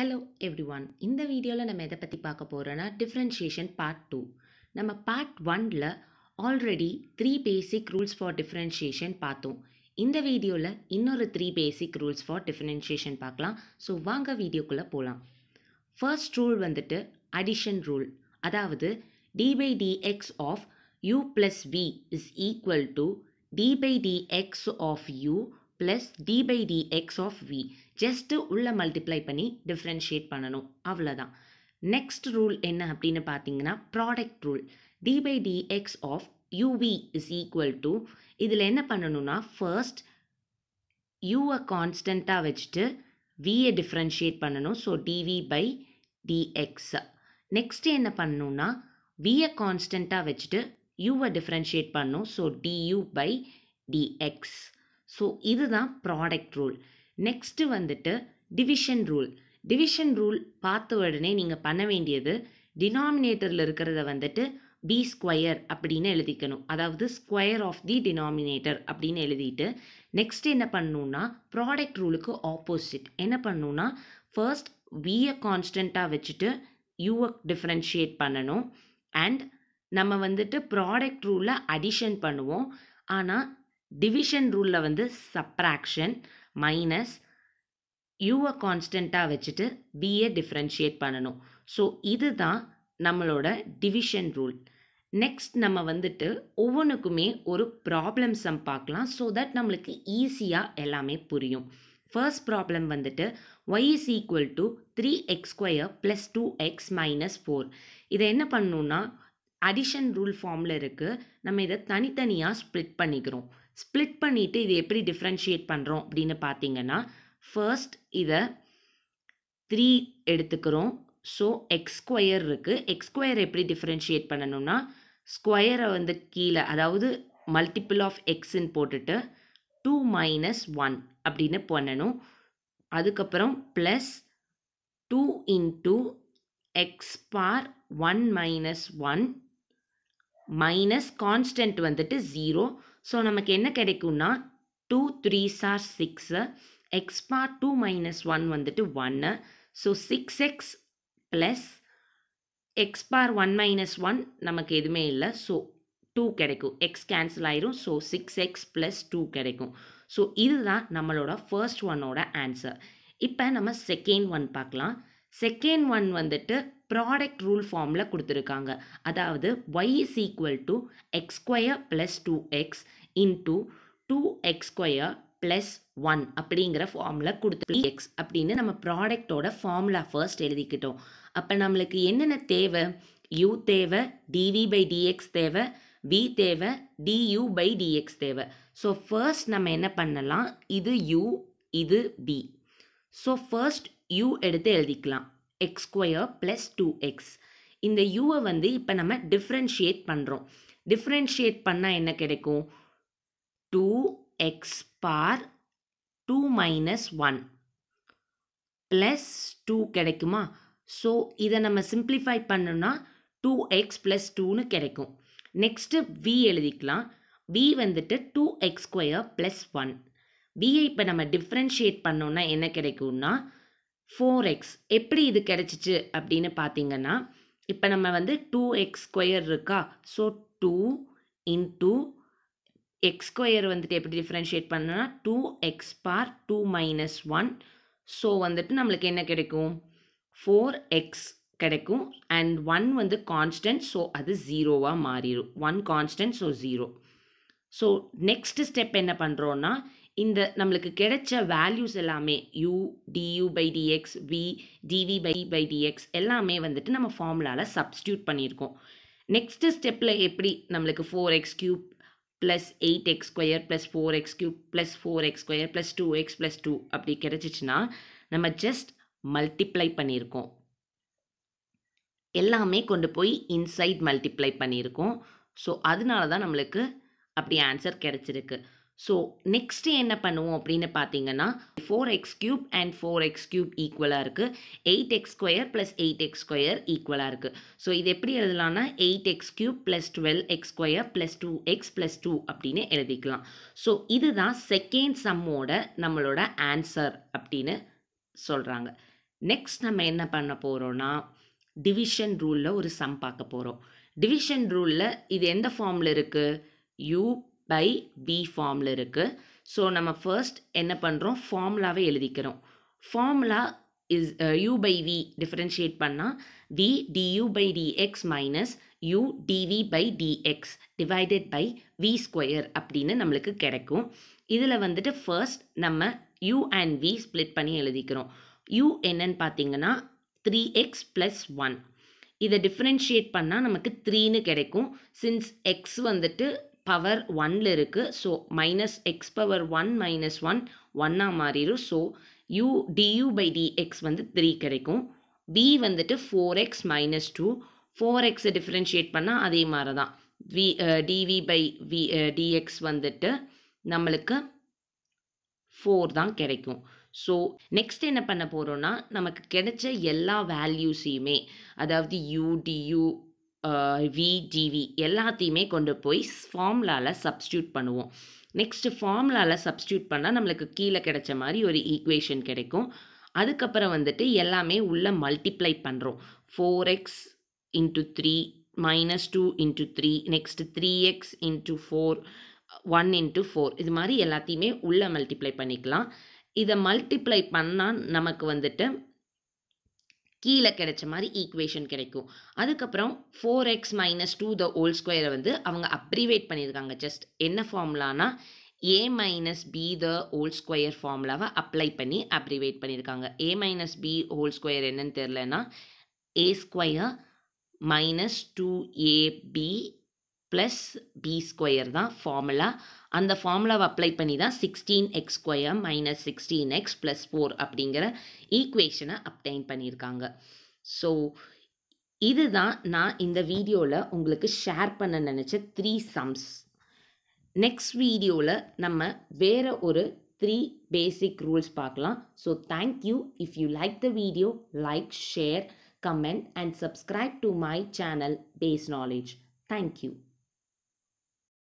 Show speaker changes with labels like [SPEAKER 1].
[SPEAKER 1] hello every one இந்த வீடியோவில் நம்ம எதை பற்றி பார்க்க போகிறோன்னா டிஃப்ரென்ஷியேஷன் பார்ட் டூ நம்ம பார்ட் ஒனில் already three basic rules for differentiation பார்த்தோம் இந்த வீடியோவில் இன்னொரு three basic rules for differentiation பார்க்கலாம் ஸோ வாங்க வீடியோக்குள்ளே போகலாம் ஃபர்ஸ்ட் ரூல் வந்துட்டு அடிஷன் ரூல் அதாவது d by d x of u plus v is equal to d by d x of u plus d by d x of v just உள்ளே multiply பண்ணி differentiate பண்ணணும் அவ்வளோதான் நெக்ஸ்ட் ரூல் என்ன அப்படின்னு பார்த்தீங்கன்னா product rule d by d x of u v is equal to இதில் என்ன பண்ணணும்னா ஃபர்ஸ்ட் யூவை கான்ஸ்டண்ட்டாக வச்சுட்டு வியை டிஃப்ரென்ஷியேட் பண்ணணும் so d v by d x next என்ன பண்ணணும்னா வியை கான்ஸ்டண்ட்டாக வச்சுட்டு யூவை டிஃப்ரென்ஷியேட் பண்ணணும் so d u by d x so இதுதான் ப்ராடக்ட் ரூல் நெக்ஸ்ட்டு வந்துட்டு டிவிஷன் ரூல் டிவிஷன் ரூல் பார்த்த உடனே நீங்கள் பண்ண வேண்டியது டினாமினேட்டரில் இருக்கிறத வந்துட்டு பி ஸ்கொயர் அப்படின்னு எழுதிக்கணும் அதாவது ஸ்கொயர் ஆஃப் தி டினாமினேட்டர் அப்படின்னு எழுதிட்டு நெக்ஸ்ட் என்ன பண்ணணுன்னா ப்ராடக்ட் ரூலுக்கு ஆப்போசிட் என்ன பண்ணணுன்னா ஃபர்ஸ்ட் வியை கான்ஸ்டண்ட்டாக வச்சுட்டு யூவை டிஃப்ரென்ஷியேட் பண்ணணும் அண்ட் நம்ம வந்துட்டு ப்ராடக்ட் ரூலில் அடிஷன் பண்ணுவோம் ஆனால் டிவிஷன் ரூலில் வந்து சப்ராக்ஷன் மைனஸ் யூவை கான்ஸ்டண்ட்டாக வச்சுட்டு பிஏ டிஃப்ரென்ஷியேட் பண்ணணும் ஸோ இதுதான் நம்மளோட டிவிஷன் ரூல் நெக்ஸ்ட் நம்ம வந்துட்டு ஒவ்வொன்றுக்குமே ஒரு ப்ராப்ளம் சம் பார்க்கலாம் ஸோ தட் நம்மளுக்கு ஈஸியாக எல்லாமே புரியும் ஃபர்ஸ்ட் ப்ராப்ளம் வந்துட்டு y is equal to three x square plus two x minus four இதை என்ன பண்ணணுன்னா அடிஷன் ரூல் ஃபார்மில் இருக்குது நம்ம இதை தனித்தனியாக ஸ்ப்ளிட் பண்ணிக்கிறோம் ஸ்ப்ளிட் பண்ணிவிட்டு இது எப்படி டிஃப்ரென்ஷியேட் பண்ணுறோம் அப்படின்னு பார்த்தீங்கன்னா ஃபர்ஸ்ட் இதை த்ரீ எடுத்துக்கிறோம் ஸோ எக்ஸ் ஸ்கொயர் இருக்குது எக்ஸ் ஸ்கொயர் எப்படி டிஃப்ரென்ஷியேட் பண்ணணும்னா ஸ்கொயரை வந்து கீழே அதாவது மல்டிப்புள் ஆஃப் எக்ஸ்ன்னு போட்டுட்டு டூ மைனஸ் ஒன் அப்படின்னு பண்ணணும் அதுக்கப்புறம் plus two into x power one minus one minus constant வந்துட்டு ஜீரோ ஸோ நமக்கு என்ன கிடைக்கும்னா டூ த்ரீ சார் six x two minus one வந்துட்டு ஒன்று so six x plus x power one minus one நமக்கு எதுவுமே இல்லை ஸோ டூ கிடைக்கும் எக்ஸ் கேன்சல் ஆயிரும் so six x plus two கிடைக்கும் ஸோ இதுதான் நம்மளோட ஃபர்ஸ்ட் ஒன்னோட ஆன்சர் இப்போ நம்ம செகண்ட் ஒன் பார்க்கலாம் செகண்ட் ஒன் வந்துட்டு ப்ராடக்ட் ரூல் ஃபார்மில் கொடுத்துருக்காங்க அதாவது y is equal to x square plus two x into two x square plus one அப்படிங்கிற ஃபார்மில் கொடுத்து எக்ஸ் அப்படின்னு நம்ம ப்ராடக்டோட ஃபார்முலா ஃபர்ஸ்ட் எழுதிக்கிட்டோம் அப்போ நம்மளுக்கு என்னென்ன தேவை யூ தேவை டிவி பை டிஎக்ஸ் தேவை வி தேவை டியூ பை டிஎக்ஸ் தேவை ஸோ ஃபர்ஸ்ட் நம்ம என்ன பண்ணலாம் இது யூ இது பி ஸோ ஃபர்ஸ்ட் யூ எடுத்து எழுதிக்கலாம் x square plus two x இந்த யூவை வந்து இப்போ நம்ம டிஃப்ரென்ஷியேட் பண்ணுறோம் டிஃப்ரென்ஷியேட் பண்ணால் என்ன கிடைக்கும் two x power two minus one plus two கிடைக்குமா ஸோ இதை நம்ம சிம்ப்ளிஃபை பண்ணோன்னா டூ எக்ஸ் ப்ளஸ் டூன்னு கிடைக்கும் நெக்ஸ்ட்டு வி எழுதிக்கலாம் வி வந்துட்டு two x square plus one வியை இப்போ நம்ம டிஃப்ரென்ஷியேட் பண்ணோன்னா என்ன கிடைக்கும்னா ஃபோர் எக்ஸ் எப்படி இது கிடச்சிச்சு அப்படின்னு பார்த்தீங்கன்னா இப்போ நம்ம வந்து டூ எக்ஸ் ஸ்கொயர் இருக்கா so two into x square வந்துட்டு எப்படி டிஃப்ரென்ஷியேட் பண்ணோன்னா two x power two minus one so வந்துட்டு நம்மளுக்கு என்ன கிடைக்கும் ஃபோர் எக்ஸ் கிடைக்கும் அண்ட் ஒன் வந்து கான்ஸ்டன்ட் ஸோ அது ஜீரோவாக மாறிடும் one constant so zero so next step என்ன பண்ணுறோன்னா இந்த நம்மளுக்கு கிடைச்ச வேல்யூஸ் எல்லாமே u d u by d x v d v by by d x எல்லாமே வந்துட்டு நம்ம ஃபார்முலாவில் சப்ஸ்டியூட் பண்ணியிருக்கோம் நெக்ஸ்ட்டு ஸ்டெப்பில் எப்படி நம்மளுக்கு four x cube plus eight x square plus four x cube plus four x square plus two x plus two அப்படி கிடச்சிச்சின்னா நம்ம ஜஸ்ட் மல்டிப்ளை பண்ணியிருக்கோம் எல்லாமே கொண்டு போய் இன்சைட் மல்டிப்ளை பண்ணியிருக்கோம் ஸோ அதனால தான் நம்மளுக்கு அப்படி ஆன்சர் கிடச்சிருக்கு ஸோ நெக்ஸ்ட்டு என்ன பண்ணுவோம் அப்படின்னு பார்த்தீங்கன்னா four x cube and four x cube ஈக்குவலாக இருக்குது eight x square plus eight x square ஈக்குவலாக இருக்குது ஸோ இது எப்படி எழுதலாம்னா eight x cube plus twelve x square plus two x plus two அப்படின்னு எழுதிக்கலாம் ஸோ இதுதான் செகண்ட் சம்மோட நம்மளோட ஆன்சர் அப்படின்னு சொல்கிறாங்க நெக்ஸ்ட் நம்ம என்ன பண்ண போகிறோன்னா டிவிஷன் ரூலில் ஒரு சம் பார்க்க போகிறோம் டிவிஷன் ரூலில் இது எந்த ஃபார்மில் இருக்குது யூ பை பி ஃபார்மில் இருக்குது ஸோ நம்ம ஃபர்ஸ்ட் என்ன பண்ணுறோம் ஃபார்முலாவே எழுதிக்கிறோம் formula is u by v differentiate பண்ணால் v d u by d x minus u d v by d x divided by v square அப்படின்னு நம்மளுக்கு கிடைக்கும் இதில் வந்துட்டு ஃபர்ஸ்ட் நம்ம யூ அண்ட் வி ஸ்ப்ளிட் பண்ணி எழுதிக்கிறோம் யூ என்னன்னு பார்த்தீங்கன்னா த்ரீ எக்ஸ் ப்ளஸ் ஒன் இதை டிஃப்ரென்ஷியேட் பண்ணால் நமக்கு த்ரீன்னு கிடைக்கும் சின்ஸ் எக்ஸ் வந்துட்டு பவர் ஒன்னில் இருக்குது so minus x power one minus one ஒன்னாக மாறிடும் so u d u by d x வந்து த்ரீ கிடைக்கும் பி வந்துட்டு four x minus two four எக்ஸை டிஃப்ரென்ஷியேட் பண்ணால் அதே மாதிரி தான் v d v by v d x வந்துட்டு நம்மளுக்கு ஃபோர் தான் கிடைக்கும் ஸோ நெக்ஸ்ட் என்ன பண்ண போகிறோன்னா நமக்கு கிடைச்ச எல்லா வேல்யூஸையுமே அதாவது யூடியூ விடிவி எல்லாத்தையுமே கொண்டு போய் ஃபார்முலாவில் சப்ஸ்டியூட் பண்ணுவோம் நெக்ஸ்ட்டு ஃபார்முலாவில் சப்ஸ்டியூட் பண்ணால் நம்மளுக்கு கீழே கிடைச்ச மாதிரி ஒரு ஈக்குவேஷன் கிடைக்கும் அதுக்கப்புறம் வந்துட்டு எல்லாமே உள்ளே மல்டிப்ளை பண்ணுறோம் four x into three minus two into three next three x into four one into four இது மாதிரி எல்லாத்தையுமே உள்ளே மல்டிப்ளை பண்ணிக்கலாம் இதை மல்டிப்ளை பண்ணால் நமக்கு வந்துட்டு கீழே கிடைச்ச மாதிரி ஈக்குவேஷன் கிடைக்கும் அதுக்கப்புறம் four x minus two the whole ஸ்கொயரை வந்து அவங்க அப்ரிவேட் பண்ணியிருக்காங்க ஜஸ்ட் என்ன ஃபார்முலானா a minus b the whole square ஃபார்முலாவை அப்ளை பண்ணி அப்ரிவேட் பண்ணியிருக்காங்க a minus b whole square என்னன்னு தெரிலனா a square minus two a b plus b square தான் ஃபார்முலா அந்த ஃபார்முலாவை அப்ளை பண்ணி தான் sixteen x square minus sixteen x plus four அப்படிங்கிற ஈக்குவேஷனை அப்டைன் பண்ணியிருக்காங்க ஸோ இதுதான் நான் இந்த வீடியோவில் உங்களுக்கு ஷேர் பண்ண நினச்ச த்ரீ சம்ஸ் நெக்ஸ்ட் வீடியோவில் நம்ம வேறு ஒரு த்ரீ பேசிக் ரூல்ஸ் பார்க்கலாம் so thank you if you like the video like share comment and subscribe to my channel base knowledge thank you